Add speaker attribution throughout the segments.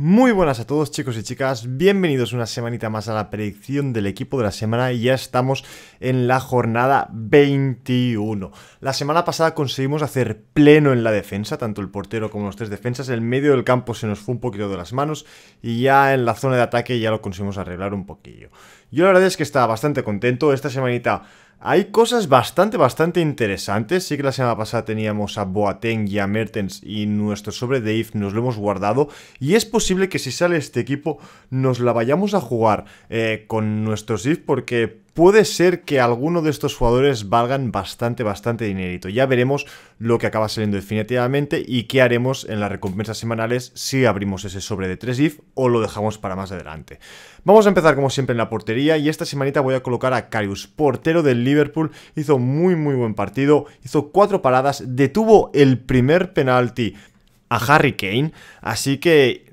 Speaker 1: Muy buenas a todos chicos y chicas, bienvenidos una semanita más a la predicción del equipo de la semana y ya estamos en la jornada 21. La semana pasada conseguimos hacer pleno en la defensa, tanto el portero como los tres defensas, el medio del campo se nos fue un poquito de las manos y ya en la zona de ataque ya lo conseguimos arreglar un poquillo. Yo la verdad es que estaba bastante contento, esta semanita hay cosas bastante, bastante interesantes. Sí que la semana pasada teníamos a Boateng y a Mertens y nuestro sobre de IF nos lo hemos guardado. Y es posible que si sale este equipo nos la vayamos a jugar eh, con nuestros IF porque puede ser que alguno de estos jugadores valgan bastante, bastante dinerito. Ya veremos lo que acaba saliendo definitivamente y qué haremos en las recompensas semanales si abrimos ese sobre de 3 if o lo dejamos para más adelante. Vamos a empezar como siempre en la portería y esta semanita voy a colocar a Carius, portero del Liverpool. Hizo muy, muy buen partido, hizo cuatro paradas, detuvo el primer penalti a Harry Kane, así que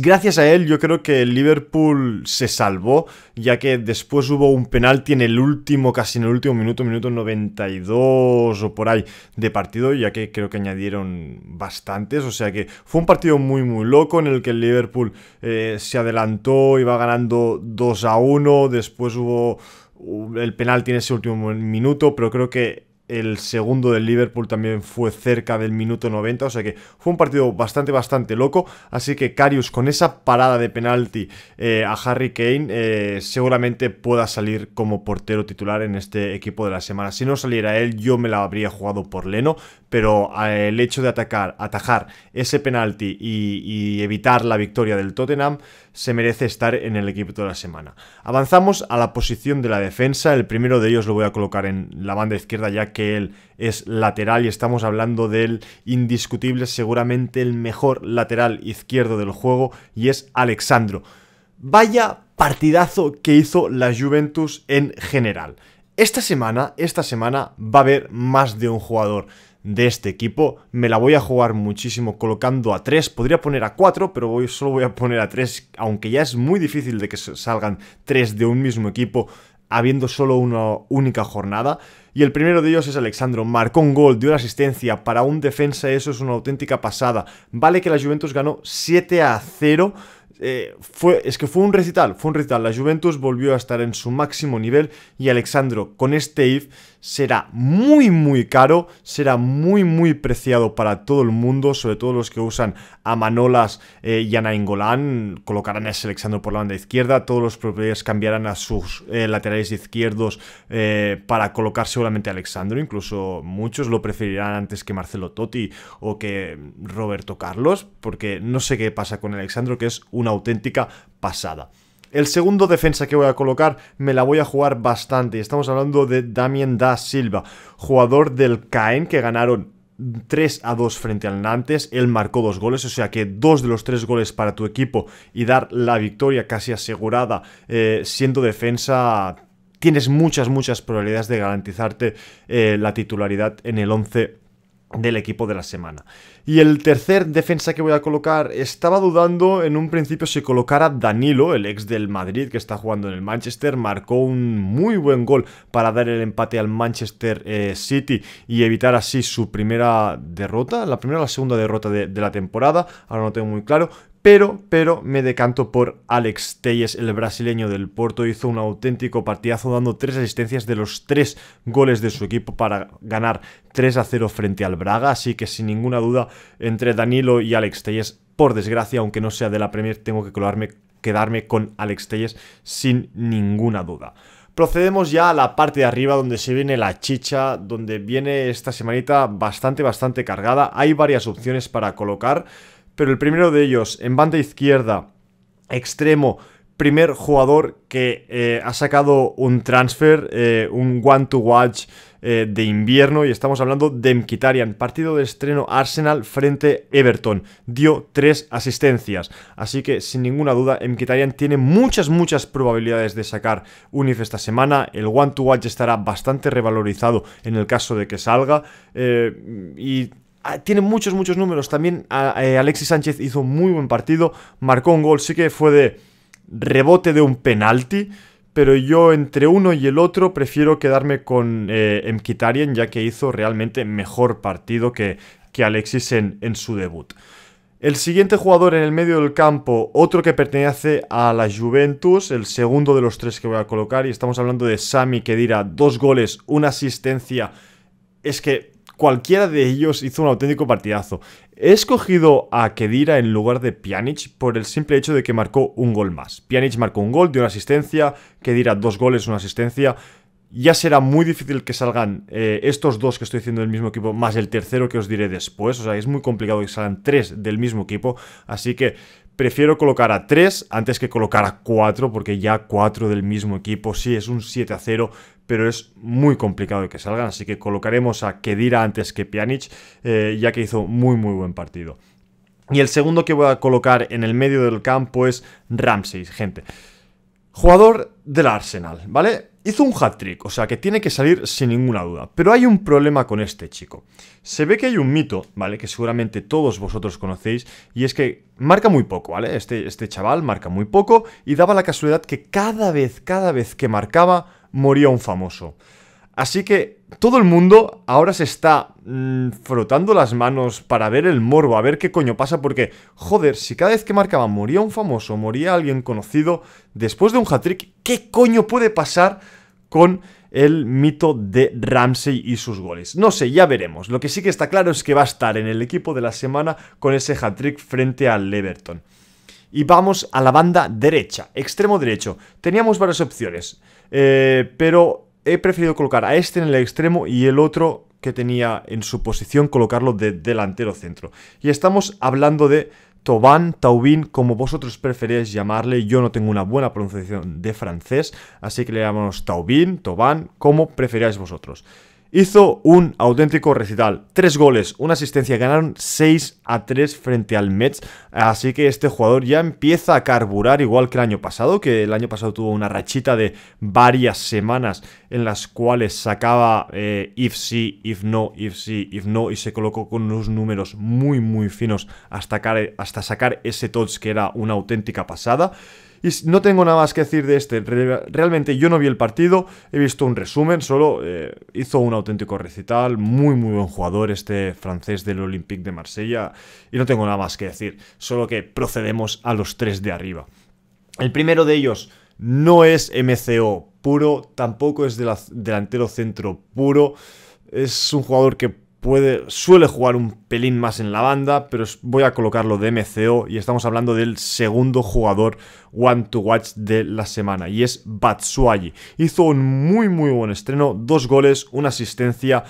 Speaker 1: gracias a él yo creo que el Liverpool se salvó, ya que después hubo un penalti en el último, casi en el último minuto, minuto 92 o por ahí de partido, ya que creo que añadieron bastantes, o sea que fue un partido muy muy loco en el que el Liverpool eh, se adelantó, iba ganando 2 a 1, después hubo uh, el penalti en ese último minuto, pero creo que el segundo del Liverpool también fue cerca del minuto 90, o sea que fue un partido bastante, bastante loco. Así que Carius con esa parada de penalti eh, a Harry Kane eh, seguramente pueda salir como portero titular en este equipo de la semana. Si no saliera él, yo me la habría jugado por Leno, pero eh, el hecho de atacar, atajar ese penalti y evitar la victoria del Tottenham se merece estar en el equipo de la semana. Avanzamos a la posición de la defensa. El primero de ellos lo voy a colocar en la banda izquierda ya que que él es lateral y estamos hablando del indiscutible, seguramente el mejor lateral izquierdo del juego y es Alexandro. Vaya partidazo que hizo la Juventus en general. Esta semana, esta semana va a haber más de un jugador de este equipo. Me la voy a jugar muchísimo colocando a tres, Podría poner a cuatro, pero hoy solo voy a poner a tres. aunque ya es muy difícil de que salgan tres de un mismo equipo habiendo solo una única jornada y el primero de ellos es Alexandro. Marcó un gol, dio una asistencia. Para un defensa eso es una auténtica pasada. Vale que la Juventus ganó 7 a 0. Eh, fue, es que fue un recital, fue un recital. La Juventus volvió a estar en su máximo nivel y Alexandro con este IF será muy muy caro, será muy muy preciado para todo el mundo, sobre todo los que usan a Manolas eh, y a colocarán a ese Alexandro por la banda izquierda, todos los propietarios cambiarán a sus eh, laterales izquierdos eh, para colocar seguramente a Alexandro, incluso muchos lo preferirán antes que Marcelo Totti o que Roberto Carlos, porque no sé qué pasa con Alexandro, que es una auténtica pasada. El segundo defensa que voy a colocar me la voy a jugar bastante. Estamos hablando de Damien Da Silva, jugador del Caen que ganaron 3 a 2 frente al Nantes, él marcó dos goles, o sea que dos de los tres goles para tu equipo y dar la victoria casi asegurada eh, siendo defensa, tienes muchas, muchas probabilidades de garantizarte eh, la titularidad en el 11 del equipo de la semana. Y el tercer defensa que voy a colocar, estaba dudando en un principio si colocara Danilo, el ex del Madrid que está jugando en el Manchester, marcó un muy buen gol para dar el empate al Manchester eh, City y evitar así su primera derrota, la primera o la segunda derrota de, de la temporada, ahora no tengo muy claro, pero, pero me decanto por Alex Telles, el brasileño del Porto. Hizo un auténtico partidazo dando tres asistencias de los tres goles de su equipo para ganar 3 a 0 frente al Braga. Así que sin ninguna duda, entre Danilo y Alex Telles, por desgracia, aunque no sea de la Premier, tengo que colarme, quedarme con Alex Telles sin ninguna duda. Procedemos ya a la parte de arriba donde se viene la chicha, donde viene esta semanita bastante, bastante cargada. Hay varias opciones para colocar pero el primero de ellos, en banda izquierda, extremo, primer jugador que eh, ha sacado un transfer, eh, un one to watch eh, de invierno y estamos hablando de Mkhitaryan, partido de estreno Arsenal frente Everton, dio tres asistencias, así que sin ninguna duda Mkhitaryan tiene muchas muchas probabilidades de sacar Unif esta semana, el one to watch estará bastante revalorizado en el caso de que salga y Ah, tiene muchos, muchos números. También eh, Alexis Sánchez hizo muy buen partido, marcó un gol, sí que fue de rebote de un penalti, pero yo entre uno y el otro prefiero quedarme con eh, ya que hizo realmente mejor partido que, Alexis en, en su debut. El siguiente jugador en el medio del campo, otro que pertenece a la Juventus, el segundo de los tres que voy a colocar, y estamos hablando de Sami dirá dos goles, una asistencia. Es que cualquiera de ellos hizo un auténtico partidazo. He escogido a Kedira en lugar de Pjanic por el simple hecho de que marcó un gol más. Pjanic marcó un gol, dio una asistencia, Kedira dos goles, una asistencia ya será muy difícil que salgan eh, estos dos que estoy diciendo del mismo equipo, más el tercero que os diré después. O sea, es muy complicado que salgan tres del mismo equipo. Así que prefiero colocar a tres antes que colocar a cuatro, porque ya cuatro del mismo equipo, sí, es un 7 a 0, pero es muy complicado que salgan, así que colocaremos a Kedira antes que Pjanic, eh, ya que hizo muy muy buen partido. Y el segundo que voy a colocar en el medio del campo es Ramsey, gente. Jugador del Arsenal, ¿vale? Hizo un hat-trick, o sea que tiene que salir sin ninguna duda. Pero hay un problema con este chico. Se ve que hay un mito, ¿vale? Que seguramente todos vosotros conocéis, y es que marca muy poco, ¿vale? Este, este chaval marca muy poco y daba la casualidad que cada vez, cada vez que marcaba, moría un famoso. Así que todo el mundo ahora se está mm, frotando las manos para ver el morbo, a ver qué coño pasa, porque, joder, si cada vez que marcaba moría un famoso, moría alguien conocido, después de un hat-trick, ¿qué coño puede pasar con el mito de Ramsey y sus goles? No sé, ya veremos. Lo que sí que está claro es que va a estar en el equipo de la semana con ese hat-trick frente al Everton y vamos a la banda derecha, extremo derecho. Teníamos varias opciones, eh, pero he preferido colocar a este en el extremo y el otro que tenía en su posición colocarlo de delantero centro. Y estamos hablando de Tobán, Taubín, como vosotros preferéis llamarle. Yo no tengo una buena pronunciación de francés, así que le llamamos Taubín, Tobán, como preferáis vosotros hizo un auténtico recital. Tres goles, una asistencia, ganaron 6 a 3 frente al Mets. Así que este jugador ya empieza a carburar igual que el año pasado, que el año pasado tuvo una rachita de varias semanas en las cuales sacaba eh, if sí, if no, if sí, if no y se colocó con unos números muy muy finos hasta, hasta sacar ese touch que era una auténtica pasada. Y no tengo nada más que decir de este. Realmente yo no vi el partido, he visto un resumen, solo eh, hizo un auténtico recital. Muy, muy buen jugador este francés del Olympique de Marsella. Y no tengo nada más que decir, solo que procedemos a los tres de arriba. El primero de ellos no es MCO puro, tampoco es delantero centro puro. Es un jugador que Puede, suele jugar un pelín más en la banda, pero voy a colocarlo de MCO y estamos hablando del segundo jugador One to Watch de la semana y es Batsuagi. Hizo un muy muy buen estreno, dos goles, una asistencia.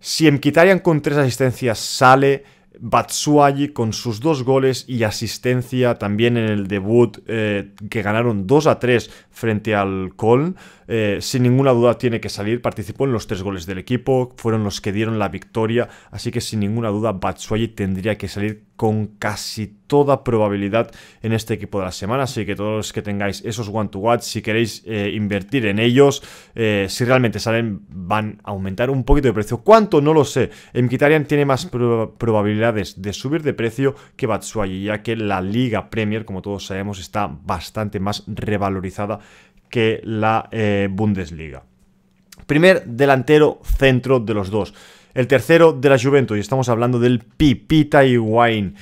Speaker 1: Si Mkhitaryan con tres asistencias sale, Batsuayi con sus dos goles y asistencia también en el debut eh, que ganaron 2 a 3 frente al Coln. Eh, sin ninguna duda tiene que salir, participó en los tres goles del equipo, fueron los que dieron la victoria, así que sin ninguna duda Batsuayi tendría que salir con casi toda probabilidad en este equipo de la semana, así que todos los que tengáis esos one to watch, si queréis eh, invertir en ellos, si realmente salen van a aumentar un poquito de precio. ¿Cuánto? No lo sé. Mkhitaryan tiene más probabilidad de subir de precio que Batshuayi, ya que la Liga Premier, como todos sabemos, está bastante más revalorizada que la eh, Bundesliga. Primer delantero centro de los dos. El tercero de la Juventus, y estamos hablando del Pipita Higuaín.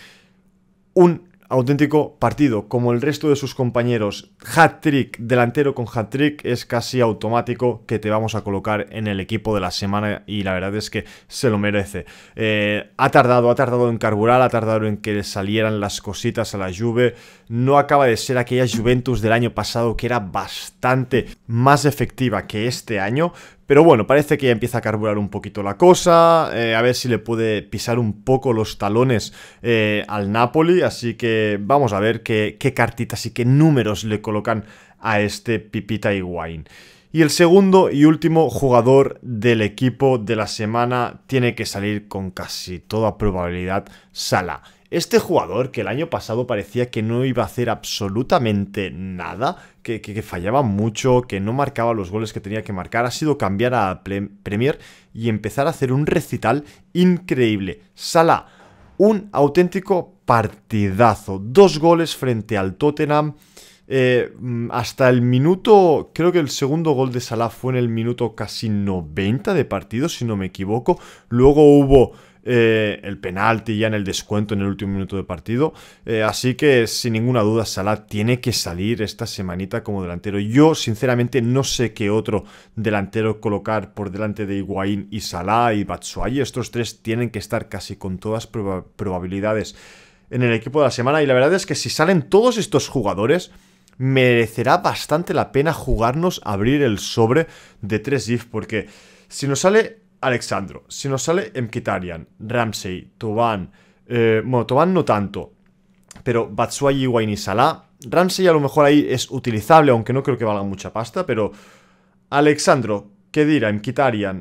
Speaker 1: Un auténtico partido, como el resto de sus compañeros. Hat-trick, delantero con hat-trick, es casi automático que te vamos a colocar en el equipo de la semana y la verdad es que se lo merece. Eh, ha tardado, ha tardado en carburar, ha tardado en que le salieran las cositas a la Juve. No acaba de ser aquella Juventus del año pasado que era bastante más efectiva que este año, pero bueno, parece que ya empieza a carburar un poquito la cosa, eh, a ver si le puede pisar un poco los talones eh, al Napoli, así que vamos a ver qué, cartitas y qué números le colocan a este Pipita Higuaín. Y el segundo y último jugador del equipo de la semana tiene que salir con casi toda probabilidad Sala. Este jugador que el año pasado parecía que no iba a hacer absolutamente nada, que, fallaba mucho, que no marcaba los goles que tenía que marcar, ha sido cambiar a Premier y empezar a hacer un recital increíble. Salah, un auténtico partidazo. Dos goles frente al Tottenham. Eh, hasta el minuto, creo que el segundo gol de Salah fue en el minuto casi 90 de partido, si no me equivoco. Luego hubo eh, el penalti ya en el descuento en el último minuto de partido. Eh, así que sin ninguna duda Salah tiene que salir esta semanita como delantero. Yo sinceramente no sé qué otro delantero colocar por delante de Higuaín y Salah y Batshuayi. Estos tres tienen que estar casi con todas probabilidades en el equipo de la semana y la verdad es que si salen todos estos jugadores merecerá bastante la pena jugarnos abrir el sobre de 3 if porque si nos sale Alexandro. Si nos sale Mkitarian, em Ramsey, Tobán, eh, bueno, Tobán no tanto, pero Batshuayi, y Salah, Ramsey a lo mejor ahí es utilizable, aunque no creo que valga mucha pasta, pero Alexandro, ¿qué dirá? Em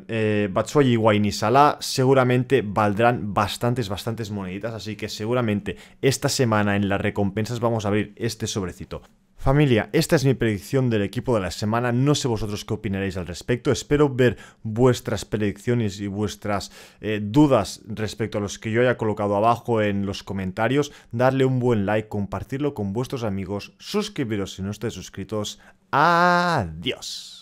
Speaker 1: eh, Batshuayi, y Salah seguramente valdrán bastantes, bastantes moneditas, así que seguramente esta semana en las recompensas vamos a abrir este sobrecito. Familia, esta es mi predicción del equipo de la semana. No sé vosotros qué opinaréis al respecto. Espero ver vuestras predicciones y vuestras eh, dudas respecto a los que yo haya colocado abajo en los comentarios. Darle un buen like, compartirlo con vuestros amigos, suscribiros si no estáis suscritos. Adiós.